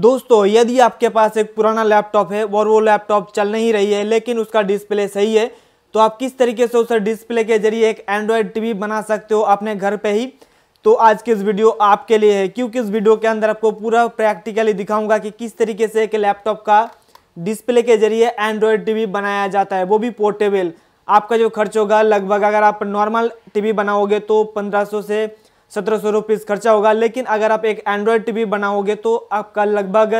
दोस्तों यदि आपके पास एक पुराना लैपटॉप है और वो लैपटॉप चल नहीं रही है लेकिन उसका डिस्प्ले सही है तो आप किस तरीके से उस डिस्प्ले के जरिए एक एंड्रॉयड टीवी बना सकते हो अपने घर पे ही तो आज की इस वीडियो आपके लिए है क्योंकि इस वीडियो के अंदर आपको पूरा प्रैक्टिकली दिखाऊंगा कि किस तरीके से एक लैपटॉप का डिस्प्ले के जरिए एंड्रॉयड टीवी बनाया जाता है वो भी पोर्टेबल आपका जो खर्च होगा लगभग अगर आप नॉर्मल टीवी बनाओगे तो 1500 से सत्रह सौ रुपीज़ खर्चा होगा लेकिन अगर आप एक एंड्रॉयड टी बनाओगे तो आपका लगभग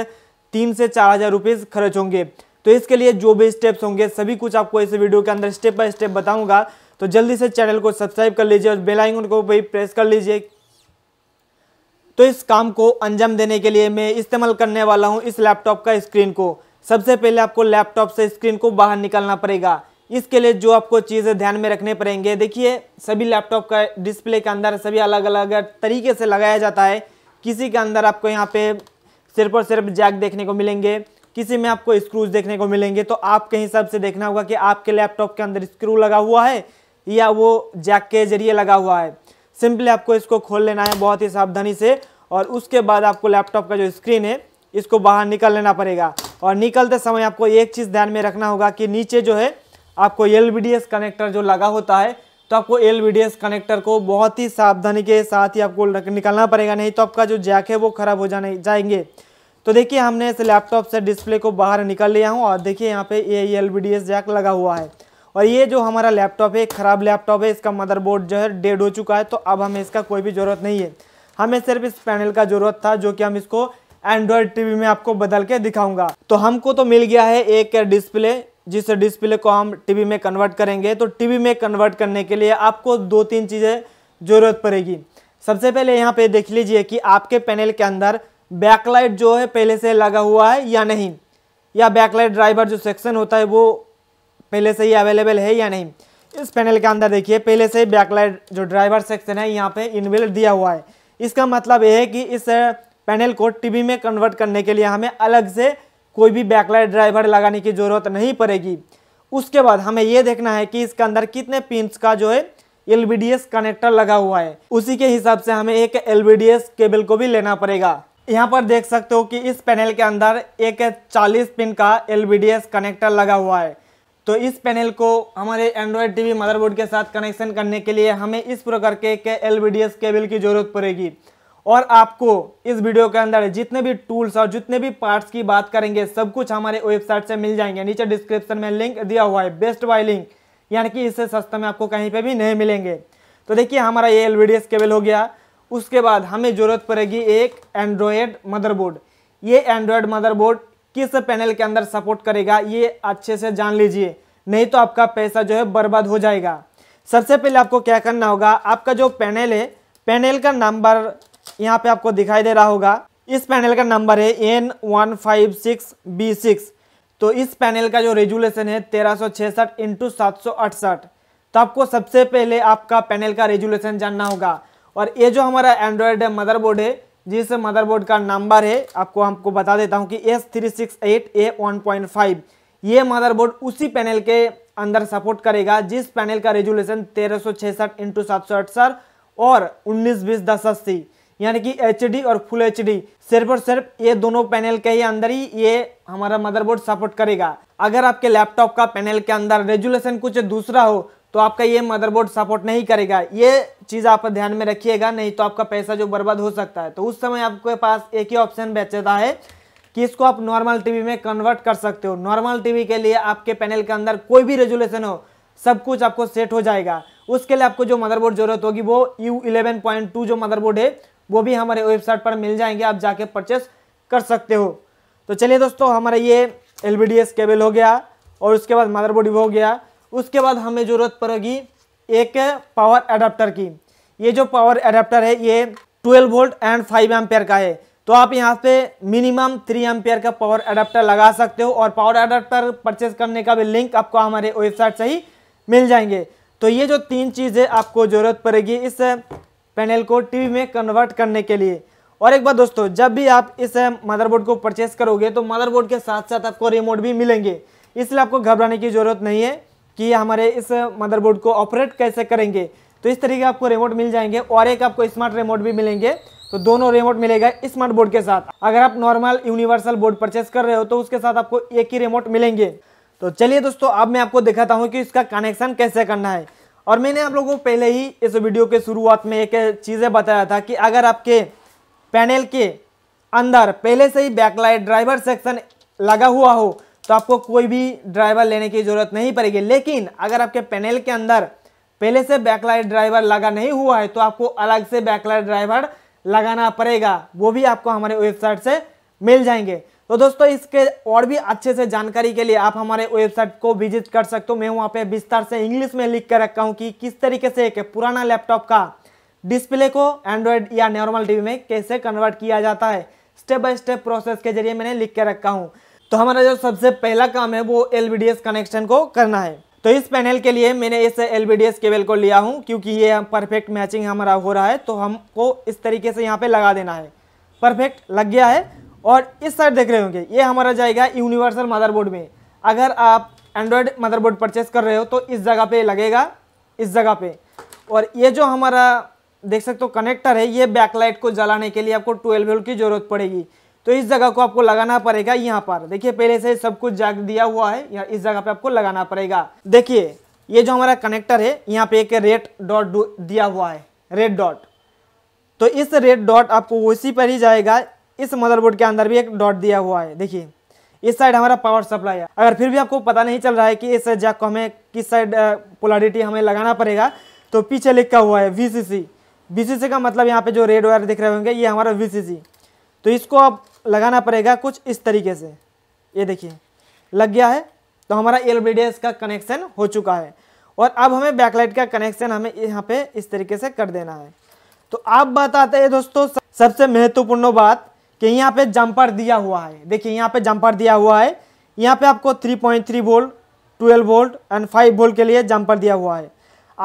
तीन से चार हज़ार रुपीज़ खर्च होंगे तो इसके लिए जो भी स्टेप्स होंगे सभी कुछ आपको इस वीडियो के अंदर स्टेप बाय स्टेप बताऊंगा तो जल्दी से चैनल को सब्सक्राइब कर लीजिए और बेल आइकन को भी प्रेस कर लीजिए तो इस काम को अंजाम देने के लिए मैं इस्तेमाल करने वाला हूँ इस लैपटॉप का स्क्रीन को सबसे पहले आपको लैपटॉप से स्क्रीन को बाहर निकालना पड़ेगा इसके लिए जो आपको चीज़ें ध्यान में रखने पड़ेंगे देखिए सभी लैपटॉप का डिस्प्ले के अंदर सभी अलग अलग तरीके से लगाया जाता है किसी के अंदर आपको यहाँ पे सिर्फ और सिर्फ जैक देखने को मिलेंगे किसी में आपको स्क्रूज देखने को मिलेंगे तो आपके हिसाब से देखना होगा कि आपके लैपटॉप के अंदर स्क्रू लगा हुआ है या वो जैक के जरिए लगा हुआ है सिंपली आपको इसको खोल लेना है बहुत ही सावधानी से और उसके बाद आपको लैपटॉप का जो स्क्रीन है इसको बाहर निकाल लेना पड़ेगा और निकलते समय आपको एक चीज़ ध्यान में रखना होगा कि नीचे जो है आपको एल कनेक्टर जो लगा होता है तो आपको एल कनेक्टर को बहुत ही सावधानी के साथ ही आपको निकालना पड़ेगा नहीं तो आपका जो जैक है वो ख़राब हो जाने जाएंगे तो देखिए हमने इस लैपटॉप से डिस्प्ले को बाहर निकल लिया हूँ और देखिए यहाँ पे ये एल जैक लगा हुआ है और ये जो हमारा लैपटॉप है ख़राब लैपटॉप है इसका मदरबोर्ड जो है डेड हो चुका है तो अब हमें इसका कोई भी ज़रूरत नहीं है हमें सिर्फ इस पैनल का ज़रूरत था जो कि हम इसको एंड्रॉयड टी में आपको बदल के दिखाऊँगा तो हमको तो मिल गया है एक डिस्प्ले जिस डिस्प्ले को हम टीवी में कन्वर्ट करेंगे तो टीवी में कन्वर्ट करने के लिए आपको दो तीन चीज़ें ज़रूरत पड़ेगी सबसे पहले यहाँ पे देख लीजिए कि आपके पैनल के अंदर बैकलाइट जो है पहले से लगा हुआ है या नहीं या बैकलाइट ड्राइवर जो सेक्शन होता है वो पहले से ही अवेलेबल है या नहीं इस पैनल के अंदर देखिए पहले से ही बैकलाइट जो ड्राइवर सेक्शन है यहाँ पर इनवेल दिया हुआ है इसका मतलब यह है कि इस पैनल को टीवी में कन्वर्ट करने के लिए हमें अलग से कोई भी बैकलाइट ड्राइवर लगाने की ज़रूरत नहीं पड़ेगी उसके बाद हमें यह देखना है कि इसके अंदर कितने पिंस का जो है एल कनेक्टर लगा हुआ है उसी के हिसाब से हमें एक एल केबल को भी लेना पड़ेगा यहाँ पर देख सकते हो कि इस पैनल के अंदर एक 40 पिन का एल कनेक्टर लगा हुआ है तो इस पैनल को हमारे एंड्रॉयड टीवी मदरबोर्ड के साथ कनेक्शन करने के लिए हमें इस प्रकार के एल केबल की ज़रूरत पड़ेगी और आपको इस वीडियो के अंदर जितने भी टूल्स और जितने भी पार्ट्स की बात करेंगे सब कुछ हमारे वेबसाइट से मिल जाएंगे नीचे डिस्क्रिप्शन में लिंक दिया हुआ है बेस्ट बाय लिंक यानी कि इससे सस्ते में आपको कहीं पे भी नहीं मिलेंगे तो देखिए हमारा ये एल केबल हो गया उसके बाद हमें ज़रूरत पड़ेगी एक एंड्रॉयड मदरबोर्ड ये एंड्रॉयड मदरबोर्ड किस पैनल के अंदर सपोर्ट करेगा ये अच्छे से जान लीजिए नहीं तो आपका पैसा जो है बर्बाद हो जाएगा सबसे पहले आपको क्या करना होगा आपका जो पैनल है पैनल का नंबर यहाँ पे आपको दिखाई दे रहा होगा इस पैनल का नंबर है N one five six B six तो इस पैनल का जो रेजुलेशन है तेरह सौ छसठ इंटू सात सौ अड़सठ तो आपको सबसे पहले आपका पैनल का रेजुलेशन जानना होगा और ये जो हमारा एंड्रॉयड मदरबोर्ड है जिस मदरबोर्ड का नंबर है आपको हमको बता देता हूँ कि S three six eight A one point five ये मदरबोर्ड उसी पैनल के अंदर सपोर्ट करेगा जिस पैनल का रेजुलेशन तेरह सौ छसठ इंटू सात सौ अड़सठ और उन्नीस बीस दस अस्सी यानी कि एच और फुल एच सिर्फ और सिर्फ ये दोनों पैनल के ही अंदर ही ये हमारा मदरबोर्ड सपोर्ट करेगा अगर आपके लैपटॉप का पैनल के अंदर रेजुलेशन कुछ दूसरा हो तो आपका ये मदरबोर्ड सपोर्ट नहीं करेगा ये चीज़ आप ध्यान में रखिएगा नहीं तो आपका पैसा जो बर्बाद हो सकता है तो उस समय आपके पास एक ही ऑप्शन बचता है कि इसको आप नॉर्मल टीवी में कन्वर्ट कर सकते हो नॉर्मल टीवी के लिए आपके पैनल के अंदर कोई भी रेजुलेशन हो सब कुछ आपको सेट हो जाएगा उसके लिए आपको जो मदरबोर्ड जरूरत होगी वो यू इलेवन पॉइंट टू जो मदरबोर्ड है वो भी हमारे वेबसाइट पर मिल जाएंगे आप जाके परचेस कर सकते हो तो चलिए दोस्तों हमारा ये एल केबल हो गया और उसके बाद मदरबोर्ड हो गया उसके बाद हमें ज़रूरत पड़ेगी एक पावर एडाप्टर की ये जो पावर एडाप्टर है ये 12 वोल्ट एंड 5 एम्पेयर का है तो आप यहाँ पे मिनिमम 3 एम्पेयर का पावर एडाप्टर लगा सकते हो और पावर एडाप्टर परचेज करने का भी लिंक आपको हमारे वेबसाइट से ही मिल जाएंगे तो ये जो तीन चीज़ें आपको ज़रूरत पड़ेगी इस पैनल को टीवी में कन्वर्ट करने के लिए और एक बात दोस्तों जब भी आप इस मदरबोर्ड को परचेस करोगे तो मदरबोर्ड के साथ साथ आपको रिमोट भी मिलेंगे इसलिए आपको घबराने की ज़रूरत नहीं है कि हमारे इस मदरबोर्ड को ऑपरेट कैसे करेंगे तो इस तरीके आपको रिमोट मिल जाएंगे और एक आपको स्मार्ट रिमोट भी मिलेंगे तो दोनों रिमोट मिलेगा स्मार्ट बोर्ड के साथ अगर आप नॉर्मल यूनिवर्सल बोर्ड परचेस कर रहे हो तो उसके साथ आपको एक ही रिमोट मिलेंगे तो चलिए दोस्तों अब मैं आपको दिखाता हूँ कि इसका कनेक्शन कैसे करना है और मैंने आप लोगों को पहले ही इस वीडियो के शुरुआत में एक चीज़ें बताया था कि अगर आपके पैनल के अंदर पहले से ही बैकलाइट ड्राइवर सेक्शन लगा हुआ हो तो आपको कोई भी ड्राइवर लेने की ज़रूरत नहीं पड़ेगी लेकिन अगर आपके पैनल के अंदर पहले से बैकलाइट ड्राइवर लगा नहीं हुआ है तो आपको अलग से बैकलाइट ड्राइवर लगाना पड़ेगा वो भी आपको हमारे वेबसाइट से मिल जाएंगे तो दोस्तों इसके और भी अच्छे से जानकारी के लिए आप हमारे वेबसाइट को विजिट कर सकते हो मैं वहाँ पे विस्तार से इंग्लिश में लिख कर रखा हूँ कि किस तरीके से एक पुराना लैपटॉप का डिस्प्ले को एंड्रॉयड या नॉर्मल टीवी में कैसे कन्वर्ट किया जाता है स्टेप बाय स्टेप प्रोसेस के जरिए मैंने लिख कर रखा हूँ तो हमारा जो सबसे पहला काम है वो एल कनेक्शन को करना है तो इस पैनल के लिए मैंने इस एल केबल को लिया हूँ क्योंकि ये परफेक्ट मैचिंग हमारा हो रहा है तो हमको इस तरीके से यहाँ पर लगा देना है परफेक्ट लग गया है और इस साइड देख रहे होंगे ये हमारा जाएगा यूनिवर्सल मदरबोर्ड में अगर आप एंड्रॉयड मदरबोर्ड परचेस कर रहे हो तो इस जगह पे लगेगा इस जगह पे और ये जो हमारा देख सकते हो कनेक्टर है ये बैकलाइट को जलाने के लिए आपको ट्वेल्व वोल्ट की ज़रूरत पड़ेगी तो इस जगह को आपको लगाना पड़ेगा यहाँ पर देखिए पहले से सब कुछ जाग दिया हुआ है यहाँ इस जगह पर आपको लगाना पड़ेगा देखिए ये जो हमारा कनेक्टर है यहाँ पे एक रेड डॉट दिया हुआ है रेड डॉट तो इस रेड डॉट आपको उसी पर ही जाएगा इस मदरबोर्ड के अंदर भी एक डॉट दिया हुआ है देखिए इस साइड हमारा पावर सप्लाई है अगर फिर भी आपको पता नहीं चल रहा है कि इस जैक को हमें किस साइड पोलारिटी हमें लगाना पड़ेगा तो पीछे लिखा हुआ है वी सी का मतलब यहाँ पे जो रेड वायर दिख रहे होंगे ये हमारा वी तो इसको आप लगाना पड़ेगा कुछ इस तरीके से ये देखिए लग गया है तो हमारा एल का कनेक्शन हो चुका है और अब हमें बैकलाइट का कनेक्शन हमें यहाँ पे इस तरीके से कर देना है तो आप बताते हैं दोस्तों सबसे महत्वपूर्ण बात कि यहाँ पे जंपर दिया हुआ है देखिए यहाँ पे जंपर दिया हुआ है यहाँ पे आपको 3.3 वोल्ट 12 वोल्ट एंड 5 वोल्ट के लिए जंपर दिया हुआ है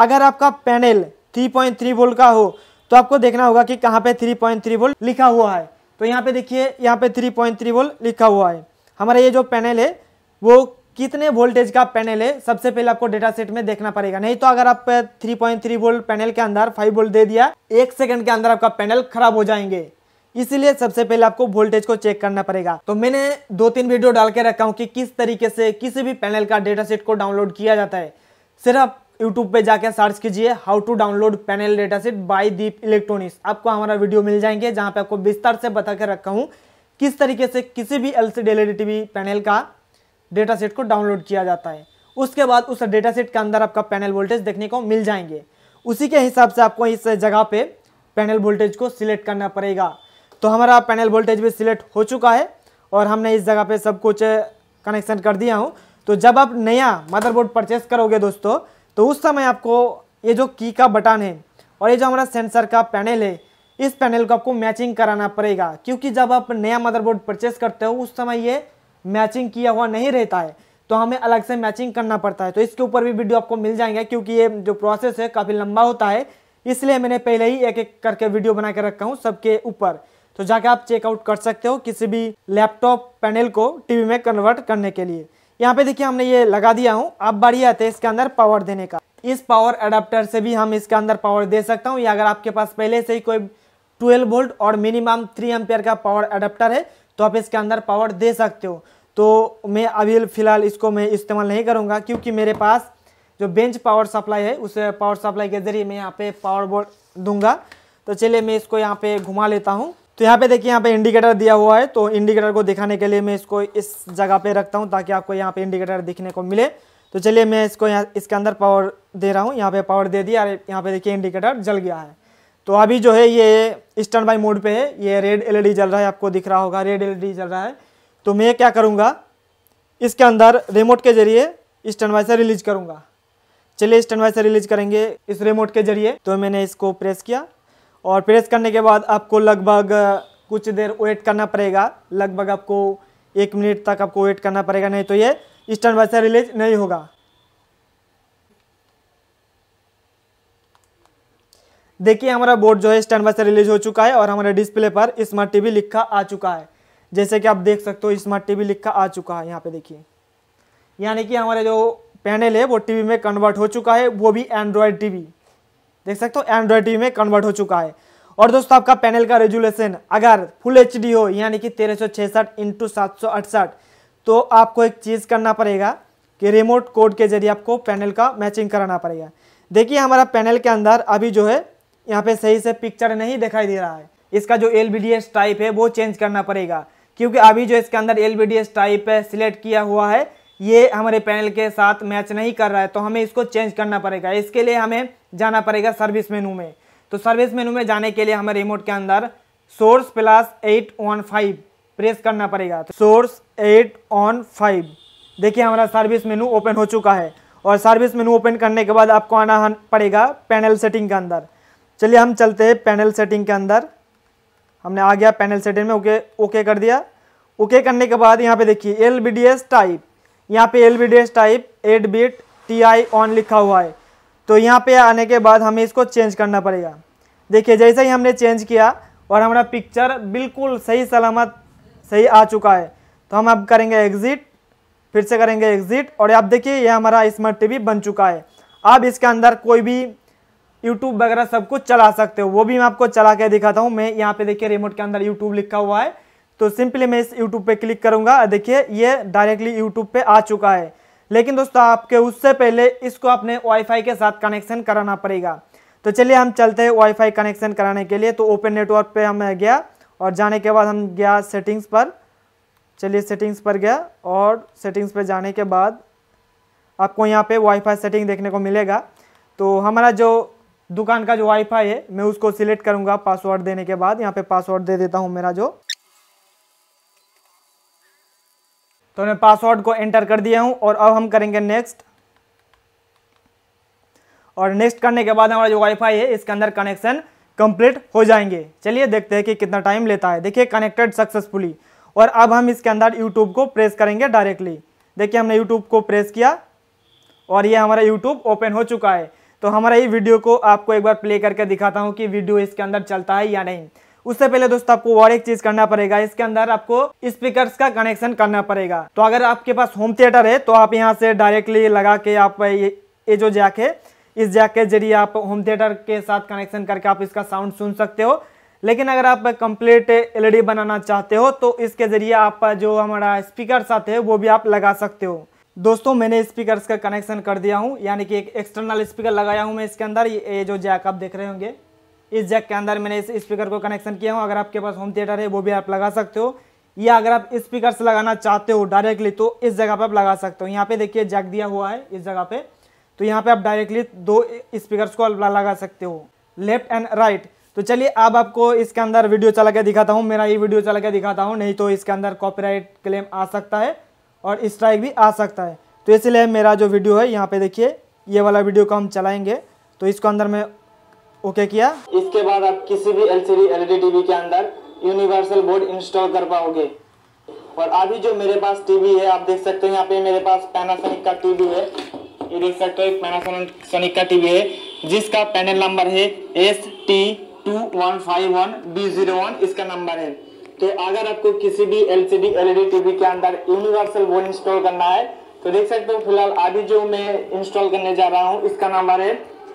अगर आपका पैनल 3.3 वोल्ट का हो तो आपको देखना होगा कि कहाँ पे 3.3 वोल्ट लिखा हुआ है तो यहाँ पे देखिए यहाँ पे 3.3 वोल्ट लिखा हुआ है हमारा ये जो पैनल है वो कितने वोल्टेज का पैनल है सबसे पहले आपको डेटा सेट में देखना पड़ेगा नहीं तो अगर आप 3.3 वोल्ट पैनल के अंदर 5 वोल्ट दे दिया एक सेकंड के अंदर आपका पैनल खराब हो जाएंगे इसीलिए सबसे पहले आपको वोल्टेज को चेक करना पड़ेगा तो मैंने दो तीन वीडियो डाल के रखा हूँ कि किस तरीके से किसी भी पैनल का डेटा सेट को डाउनलोड किया जाता है सिर्फ यूट्यूब पे जाकर सर्च कीजिए how to download panel data set by Deep electronics आपको हमारा वीडियो मिल जाएंगे जहाँ पे आपको विस्तार से बता के रखा हूँ किस तरीके से किसी भी एल सी पैनल का डेटा सेट को डाउनलोड किया जाता है उसके बाद उस डेटा सेट के अंदर आपका पैनल वोल्टेज देखने को मिल जाएंगे उसी के हिसाब से आपको इस जगह पर पैनल वोल्टेज को सिलेक्ट करना पड़ेगा तो हमारा पैनल वोल्टेज भी सिलेक्ट हो चुका है और हमने इस जगह पे सब कुछ कनेक्शन कर दिया हूँ तो जब आप नया मदरबोर्ड परचेस करोगे दोस्तों तो उस समय आपको ये जो की का बटन है और ये जो हमारा सेंसर का पैनल है इस पैनल को आपको मैचिंग कराना पड़ेगा क्योंकि जब आप नया मदरबोर्ड परचेस करते हो उस समय ये मैचिंग किया हुआ नहीं रहता है तो हमें अलग से मैचिंग करना पड़ता है तो इसके ऊपर भी वीडियो आपको मिल जाएंगे क्योंकि ये जो प्रोसेस है काफ़ी लंबा होता है इसलिए मैंने पहले ही एक एक करके वीडियो बना के रखा हूँ सबके ऊपर तो जाके आप चेकआउट कर सकते हो किसी भी लैपटॉप पैनल को टीवी में कन्वर्ट करने के लिए यहाँ पे देखिए हमने ये लगा दिया हूँ अब बारी आते हैं तो इसके अंदर पावर देने का इस पावर अडाप्टर से भी हम इसके अंदर पावर दे सकता हूँ या अगर आपके पास पहले से ही कोई 12 वोल्ट और मिनिमम 3 एम्पेयर का पावर अडाप्टर है तो आप इसके अंदर पावर दे सकते हो तो मैं अभी फ़िलहाल इसको मैं इस्तेमाल नहीं करूँगा क्योंकि मेरे पास जो बेंच पावर सप्लाई है उस पावर सप्लाई के ज़रिए मैं यहाँ पे पावर बोर्ड दूंगा तो चलिए मैं इसको यहाँ पे घुमा लेता हूँ तो यहाँ पे देखिए यहाँ पे इंडिकेटर दिया हुआ है तो इंडिकेटर को दिखाने के लिए मैं इसको इस जगह पे रखता हूँ ताकि आपको यहाँ पे इंडिकेटर दिखने को मिले तो चलिए मैं इसको यहाँ इसके अंदर पावर दे रहा हूँ यहाँ पे पावर दे दिया और यहाँ पे देखिए इंडिकेटर जल गया है तो अभी जो है ये स्टैंड बाई मोड पर है ये रेड एल जल रहा है आपको दिख रहा होगा रेड एल जल रहा है तो मैं क्या करूँगा इसके अंदर रिमोट के जरिए स्टैंड बाई से रिलीज करूँगा चलिए स्टैंड बाई से रिलीज करेंगे इस रिमोट के जरिए तो मैंने इसको प्रेस किया और प्रेस करने के बाद आपको लगभग कुछ देर वेट करना पड़ेगा लगभग आपको एक मिनट तक आपको वेट करना पड़ेगा नहीं तो ये स्टैंड बाय से रिलीज नहीं होगा देखिए हमारा बोर्ड जो है स्टैंड बाय से रिलीज हो चुका है और हमारे डिस्प्ले पर स्मार्ट टीवी लिखा आ चुका है जैसे कि आप देख सकते हो स्मार्ट टीवी लिखा आ चुका है यहाँ पे देखिए यानी कि हमारे जो पैनल है वो टीवी में कन्वर्ट हो चुका है वो भी एंड्रॉयड टीवी देख सकते हो एंड्रॉयड टीवी में कन्वर्ट हो चुका है और दोस्तों आपका पैनल का रेजुलेशन अगर फुल एच हो यानी कि तेरह सौ छसठ इंटू सात सौ अड़सठ तो आपको एक चीज़ करना पड़ेगा कि रिमोट कोड के जरिए आपको पैनल का मैचिंग कराना पड़ेगा देखिए हमारा पैनल के अंदर अभी जो है यहाँ पे सही से पिक्चर नहीं दिखाई दे रहा है इसका जो एल टाइप है वो चेंज करना पड़ेगा क्योंकि अभी जो इसके अंदर एल टाइप सिलेक्ट किया हुआ है ये हमारे पैनल के साथ मैच नहीं कर रहा है तो हमें इसको चेंज करना पड़ेगा इसके लिए हमें जाना पड़ेगा सर्विस मेनू में तो सर्विस मेनू में जाने के लिए हमें रिमोट के अंदर source plus eight on five press करना पड़ेगा तो सोर्स एट ऑन फाइव देखिए हमारा सर्विस मेनू ओपन हो चुका है और सर्विस मेनू ओपन करने के बाद आपको आना पड़ेगा पैनल सेटिंग के अंदर चलिए हम चलते हैं पैनल सेटिंग के अंदर हमने आ गया पैनल सेटिंग में ओके ओके कर दिया ओके करने के बाद यहाँ पे देखिए एल टाइप यहाँ पे एल बी डेस type eight bit T I on लिखा हुआ है तो यहाँ पे आने के बाद हमें इसको चेंज करना पड़ेगा देखिए जैसे ही हमने चेंज किया और हमारा पिक्चर बिल्कुल सही सलामत सही आ चुका है तो हम अब करेंगे एग्ज़िट फिर से करेंगे एग्ज़िट और आप देखिए ये हमारा स्मार्ट टी बन चुका है आप इसके अंदर कोई भी यूट्यूब वगैरह सब कुछ चला सकते हो वो भी मैं आपको चला के दिखाता हूँ मैं यहाँ पे देखिए रिमोट के अंदर यूट्यूब लिखा हुआ है तो सिंपली मैं इस यूट्यूब पे क्लिक करूँगा देखिए ये डायरेक्टली यूट्यूब पे आ चुका है लेकिन दोस्तों आपके उससे पहले इसको अपने वाईफाई के साथ कनेक्शन कराना पड़ेगा तो चलिए हम चलते हैं वाईफाई कनेक्शन कराने के लिए तो ओपन नेटवर्क पे हम गया और जाने के बाद हम गया सेटिंग्स पर चलिए सेटिंग्स पर गया और सेटिंग्स पर जाने के बाद आपको यहाँ पे वाईफाई सेटिंग देखने को मिलेगा तो हमारा जो दुकान का जो वाईफाई है मैं उसको सिलेक्ट करूँगा पासवर्ड देने के बाद यहाँ पर पासवर्ड दे देता हूँ मेरा जो तो मैं पासवर्ड को एंटर कर दिया हूँ और अब हम करेंगे नेक्स्ट और नेक्स्ट करने के बाद हमारा जो वाईफाई है इसके अंदर कनेक्शन कंप्लीट हो जाएंगे चलिए देखते हैं कि कितना टाइम लेता है देखिए कनेक्टेड सक्सेसफुली और अब हम इसके अंदर यूट्यूब को प्रेस करेंगे डायरेक्टली देखिए हमने यूट्यूब को प्रेस किया और ये हमारा यूट्यूब ओपन हो चुका है तो हमारा ये वीडियो को आपको एक बार प्ले करके दिखाता हूँ कि वीडियो इसके अंदर चलता है या नहीं उससे पहले दोस्तों आपको और एक चीज करना पड़ेगा इसके अंदर आपको स्पीकर का कनेक्शन करना पड़ेगा तो अगर आपके पास होम थिएटर है तो आप यहाँ से डायरेक्टली लगा के आप ये, ये जो जैक है इस जैक के जरिए आप होम थिएटर के साथ कनेक्शन करके आप इसका साउंड सुन सकते हो लेकिन अगर आप कंप्लीट एलईडी बनाना चाहते हो तो इसके ज़रिए आप जो हमारा स्पीकर साथ है वो भी आप लगा सकते हो दोस्तों मैंने स्पीकर्स का कनेक्शन कर दिया हूँ यानी कि एक एक्सटर्नल स्पीकर लगाया हूँ मैं इसके अंदर ये जो जैक आप देख रहे होंगे इस जैक के अंदर मैंने इस स्पीकर को कनेक्शन किया हूँ अगर आपके पास होम थिएटर है वो भी आप लगा सकते हो या अगर आप से लगाना चाहते हो डायरेक्टली तो इस जगह पर आप लगा सकते हो यहाँ पे देखिए जैक दिया हुआ है इस जगह पे तो यहाँ पे आप डायरेक्टली दो स्पीकर्स को लगा सकते हो लेफ्ट एंड राइट तो चलिए अब आप आपको इसके अंदर वीडियो चला के दिखाता हूँ मेरा ये वीडियो चला के दिखाता हूँ नहीं तो इसके अंदर कॉपीराइट क्लेम आ सकता है और स्ट्राइक भी आ सकता है तो इसलिए मेरा जो वीडियो है यहाँ पे देखिए ये वाला वीडियो को हम चलाएंगे तो इसको अंदर मैं ओके किया इसके बाद आप किसी भी एलसीडी एलईडी टीवी के अंदर यूनिवर्सल बोर्ड इंस्टॉल कर पाओगे और अभी जो मेरे पास टीवी है आप देख सकते हैं यहाँ पे मेरे पास पैनासोनिक का टीवी है ये देख सकते हो पैनासोनिक का टीवी है जिसका पैनल नंबर है S T two one five one B zero one इसका नंबर है तो अगर आपको किसी भी एलसीडी एलईडी टीवी के अंदर यूनिवर्सल बोर्ड इंस्टॉल करना है तो देख सकते हो फिलहाल अभी जो मैं इंस्टॉल करने जा रहा हूँ इसका नंबर है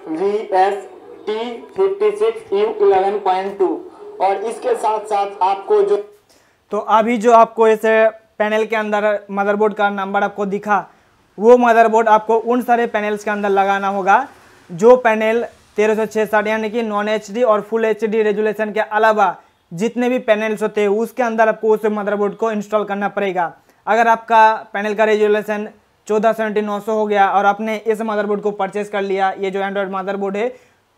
V S T fifty six U eleven point two और इसके साथ साथ आपको जो तो अभी जो आपको इस पैनल के अंदर मदरबोर्ड का नंबर आपको दिखा वो मदरबोर्ड आपको उन सारे पैनल्स के अंदर लगाना होगा जो पैनल तेरह सौ छियासठ यानी कि नॉन एच और फुल एच रेजुलेशन के अलावा जितने भी पैनल्स होते हैं उसके अंदर आपको उस मदरबोर्ड को इंस्टॉल करना पड़ेगा अगर आपका पैनल का रेजुलेशन चौदह सेवेंटी नौ सौ हो गया और आपने इस मदरबोर्ड को परचेस कर लिया ये जो एंड्रॉयड मदरबोर्ड है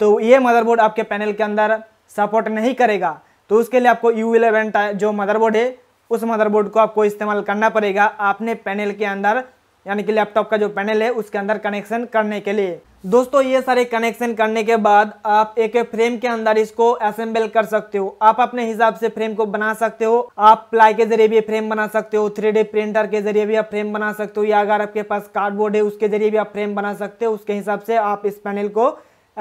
तो ये मदरबोर्ड आपके पैनल के अंदर सपोर्ट नहीं करेगा तो उसके लिए आपको यू इलेवन जो मदरबोर्ड है उस मदरबोर्ड को आपको इस्तेमाल करना पड़ेगा आपने पैनल के अंदर यानी कि लैपटॉप का जो पैनल है उसके अंदर कनेक्शन करने के लिए दोस्तों ये सारे कनेक्शन करने के बाद आप एक फ्रेम के अंदर इसको असेंबल कर सकते हो आप अपने हिसाब से फ्रेम को बना सकते हो आप प्लाई के जरिए भी फ्रेम बना सकते हो थ्री प्रिंटर के जरिए भी आप फ्रेम बना सकते हो या अगर आपके पास कार्डबोर्ड है उसके जरिए भी आप फ्रेम बना सकते हो उसके हिसाब से आप इस पैनल को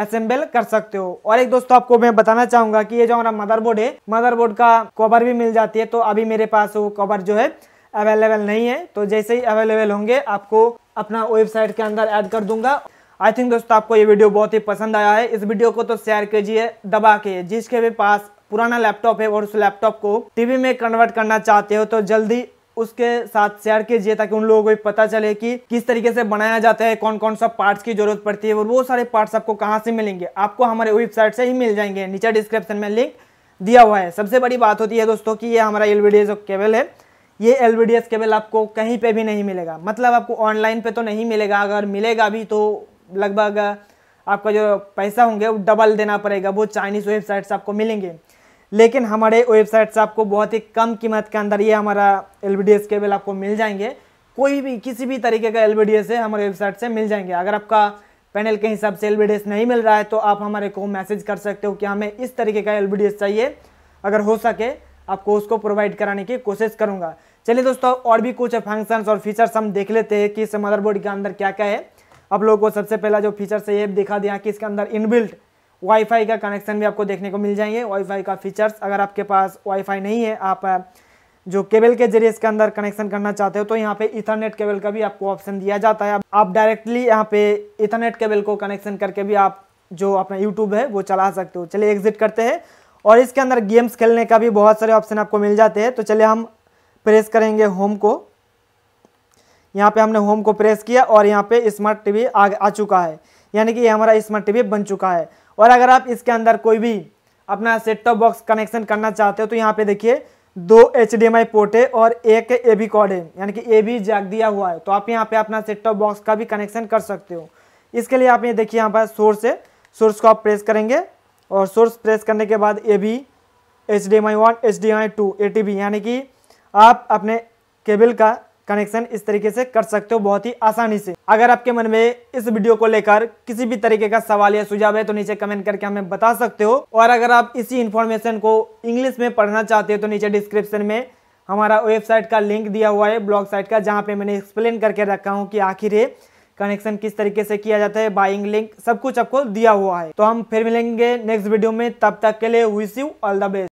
असेंबल कर सकते हो और एक दोस्तों आपको मैं बताना चाहूंगा कि ये जो हमारा मदरबोर्ड है मदरबोर्ड का कवर भी मिल जाती है तो अभी मेरे पास वो कवर जो है अवेलेबल नहीं है तो जैसे ही अवेलेबल होंगे आपको अपना वेबसाइट के अंदर ऐड कर दूंगा आई थिंक दोस्तों आपको ये वीडियो बहुत ही पसंद आया है इस वीडियो को तो शेयर कीजिए दबा के जिसके भी पास पुराना लैपटॉप है और उस लैपटॉप को टीवी में कन्वर्ट करना चाहते हो तो जल्दी उसके साथ शेयर कीजिए ताकि उन लोगों को भी पता चले कि किस तरीके से बनाया जाता है कौन कौन सा पार्ट्स की जरूरत पड़ती है और वो सारे पार्ट्स आपको कहाँ से मिलेंगे आपको हमारे वेबसाइट से ही मिल जाएंगे नीचे डिस्क्रिप्शन में लिंक दिया हुआ है सबसे बड़ी बात होती है दोस्तों कि ये हमारा एल केबल है ये एल केबल आपको कहीं पर भी नहीं मिलेगा मतलब आपको ऑनलाइन पर तो नहीं मिलेगा अगर मिलेगा भी तो लगभग आपका जो पैसा होंगे वो डबल देना पड़ेगा वो चाइनीज़ वेबसाइट से आपको मिलेंगे लेकिन हमारे वेबसाइट से आपको बहुत ही कम कीमत के अंदर ये हमारा एल केबल आपको मिल जाएंगे कोई भी किसी भी तरीके का एल है हमारे वेबसाइट से मिल जाएंगे अगर आपका पैनल के हिसाब से एल नहीं मिल रहा है तो आप हमारे को मैसेज कर सकते हो कि हमें इस तरीके का एल चाहिए अगर हो सके आपको उसको प्रोवाइड कराने की कोशिश करूंगा चलिए दोस्तों और भी कुछ फंक्शंस और फीचर्स हम देख लेते हैं कि इस मदरबोर्ड के अंदर क्या क्या है आप लोगों को सबसे पहला जो फीचर्स है ये दिखा दिया कि इसके अंदर इनबिल्ट वाईफाई का कनेक्शन भी आपको देखने को मिल जाएंगे वाईफाई का फीचर्स अगर आपके पास वाईफाई नहीं है आप जो केबल के जरिए इसके अंदर कनेक्शन करना चाहते हो तो यहाँ पे इथरनेट केबल का भी आपको ऑप्शन दिया जाता है आप डायरेक्टली यहाँ पे इथरनेट केबल को कनेक्शन करके भी आप जो अपना यूट्यूब है वो चला सकते हो चलिए एग्जिट करते हैं और इसके अंदर गेम्स खेलने का भी बहुत सारे ऑप्शन आपको मिल जाते हैं तो चलिए हम प्रेस करेंगे होम को यहाँ पे हमने होम को प्रेस किया और यहाँ पे स्मार्ट टीवी आ, आ चुका है यानी कि ये हमारा स्मार्ट टीवी बन चुका है और अगर आप इसके अंदर कोई भी अपना सेट टॉप बॉक्स कनेक्शन करना चाहते हो तो यहाँ पे देखिए दो H D M I port है और एक ए बी कॉर्ड है यानी कि ए बी जैक दिया हुआ है तो आप यहाँ पे अपना सेट टॉप बॉक्स का भी कनेक्शन कर सकते हो इसके लिए आप ये देखिए यहाँ पर सोर्स है सोर्स को आप प्रेस करेंगे और सोर्स प्रेस करने के बाद A B H D M I one H D M I two A T B यानी कि आप अपने केबल का कनेक्शन इस तरीके से कर सकते हो बहुत ही आसानी से अगर आपके मन में इस वीडियो को लेकर किसी भी तरीके का सवाल या सुझाव है तो नीचे कमेंट करके हमें बता सकते हो और अगर आप इसी इन्फॉर्मेशन को इंग्लिश में पढ़ना चाहते हो तो नीचे डिस्क्रिप्शन में हमारा वेबसाइट का लिंक दिया हुआ है ब्लॉग साइट का जहाँ पे मैंने एक्सप्लेन करके रखा हूँ कि आखिर कनेक्शन किस तरीके से किया जाता है बाइंग लिंक सब कुछ आपको दिया हुआ है तो हम फिर मिलेंगे नेक्स्ट वीडियो में तब तक के लिए wish you all the best